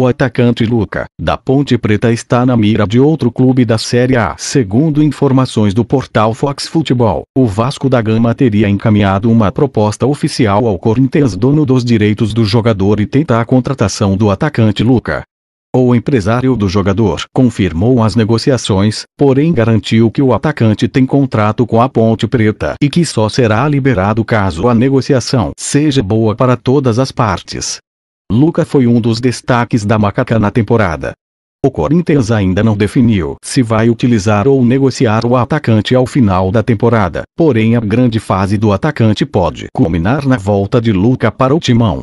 O atacante Luca, da Ponte Preta está na mira de outro clube da Série A. Segundo informações do portal Fox Futebol, o Vasco da Gama teria encaminhado uma proposta oficial ao Corinthians dono dos direitos do jogador e tenta a contratação do atacante Luca. O empresário do jogador confirmou as negociações, porém garantiu que o atacante tem contrato com a Ponte Preta e que só será liberado caso a negociação seja boa para todas as partes. Luca foi um dos destaques da Macaca na temporada. O Corinthians ainda não definiu se vai utilizar ou negociar o atacante ao final da temporada, porém a grande fase do atacante pode culminar na volta de Luca para o timão.